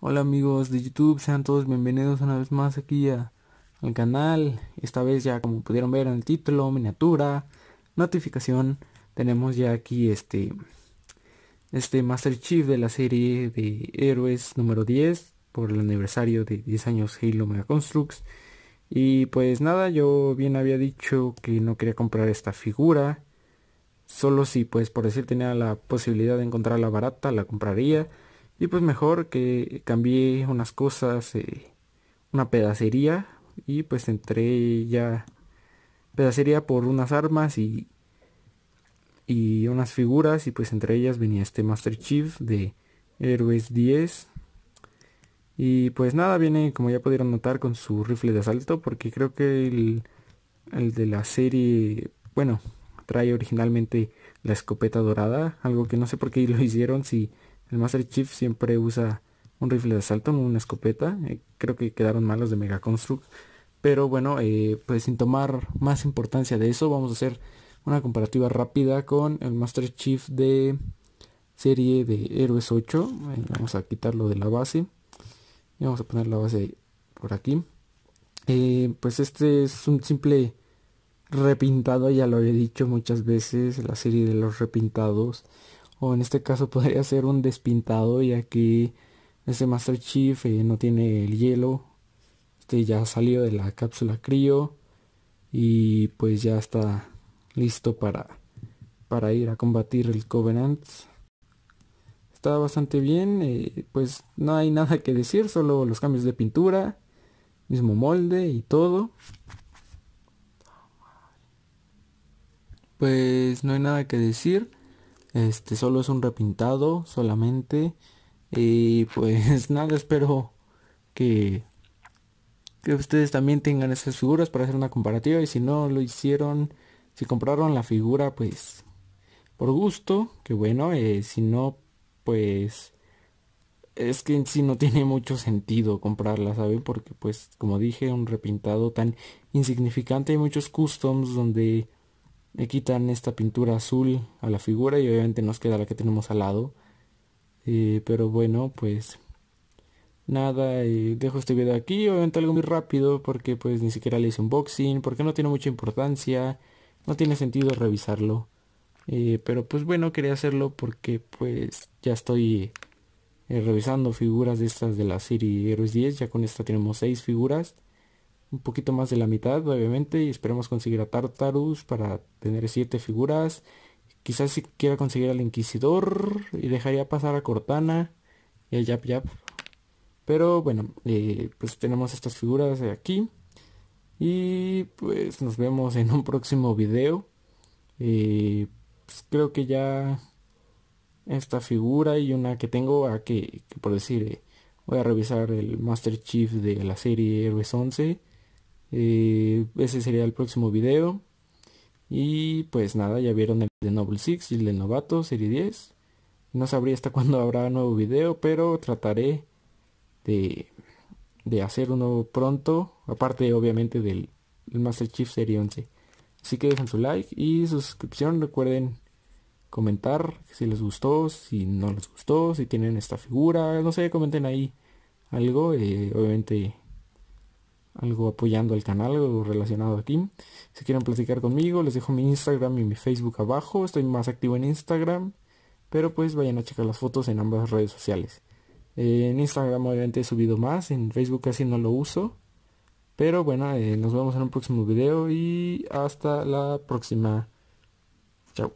Hola amigos de YouTube, sean todos bienvenidos una vez más aquí al canal. Esta vez ya como pudieron ver en el título, miniatura, notificación, tenemos ya aquí este este Master Chief de la serie de héroes número 10 por el aniversario de 10 años Halo Mega Constructs. Y pues nada, yo bien había dicho que no quería comprar esta figura. Solo si pues por decir tenía la posibilidad de encontrarla barata, la compraría y pues mejor que cambié unas cosas, eh, una pedacería. Y pues entré ya pedacería por unas armas y, y unas figuras. Y pues entre ellas venía este Master Chief de Héroes 10. Y pues nada, viene como ya pudieron notar con su rifle de asalto. Porque creo que el, el de la serie, bueno, trae originalmente la escopeta dorada. Algo que no sé por qué lo hicieron si... El Master Chief siempre usa un rifle de asalto, no una escopeta. Eh, creo que quedaron malos de Mega Construct. Pero bueno, eh, pues sin tomar más importancia de eso, vamos a hacer una comparativa rápida con el Master Chief de serie de Héroes 8. Eh, vamos a quitarlo de la base. Y vamos a poner la base por aquí. pues este es un simple repintado, ya lo he dicho muchas veces, la serie de los repintados o en este caso podría ser un despintado ya que ese Master Chief eh, no tiene el hielo, este ya salió de la cápsula crío y pues ya está listo para, para ir a combatir el Covenant. Está bastante bien, eh, pues no hay nada que decir, solo los cambios de pintura, mismo molde y todo. Pues no hay nada que decir. Este solo es un repintado solamente. Y pues nada, espero que, que ustedes también tengan esas figuras para hacer una comparativa. Y si no lo hicieron, si compraron la figura, pues por gusto, que bueno. Eh, si no, pues es que en sí no tiene mucho sentido comprarla, ¿saben? Porque pues como dije, un repintado tan insignificante. Hay muchos customs donde me quitan esta pintura azul a la figura y obviamente nos queda la que tenemos al lado. Eh, pero bueno, pues nada, eh, dejo este video aquí. Obviamente algo muy rápido porque pues ni siquiera le hice unboxing, porque no tiene mucha importancia. No tiene sentido revisarlo. Eh, pero pues bueno, quería hacerlo porque pues ya estoy revisando figuras de estas de la serie Heroes 10. Ya con esta tenemos 6 figuras un poquito más de la mitad, obviamente, y esperemos conseguir a Tartarus para tener siete figuras. Quizás si quiera conseguir al Inquisidor y dejaría pasar a Cortana y a Yap Yap. Pero bueno, eh, pues tenemos estas figuras de aquí. Y pues nos vemos en un próximo video. Eh, pues, creo que ya esta figura y una que tengo a ah, que, por decir, eh, voy a revisar el Master Chief de la serie Héroes 11 eh, ese sería el próximo video. Y pues nada, ya vieron el de Noble Six y el de novato, serie 10. No sabría hasta cuándo habrá nuevo video, pero trataré de, de hacer uno pronto. Aparte obviamente del, Master Chief Serie 11. Así que dejen su like y suscripción. Recuerden comentar si les gustó, si no les gustó, si tienen esta figura. No sé, comenten ahí algo. Eh, obviamente algo apoyando al canal, algo relacionado a Si quieren platicar conmigo, les dejo mi Instagram y mi Facebook abajo. Estoy más activo en Instagram, pero pues vayan a checar las fotos en ambas redes sociales. Eh, en Instagram obviamente he subido más, en Facebook casi no lo uso. Pero bueno, eh, nos vemos en un próximo video y hasta la próxima. Chao.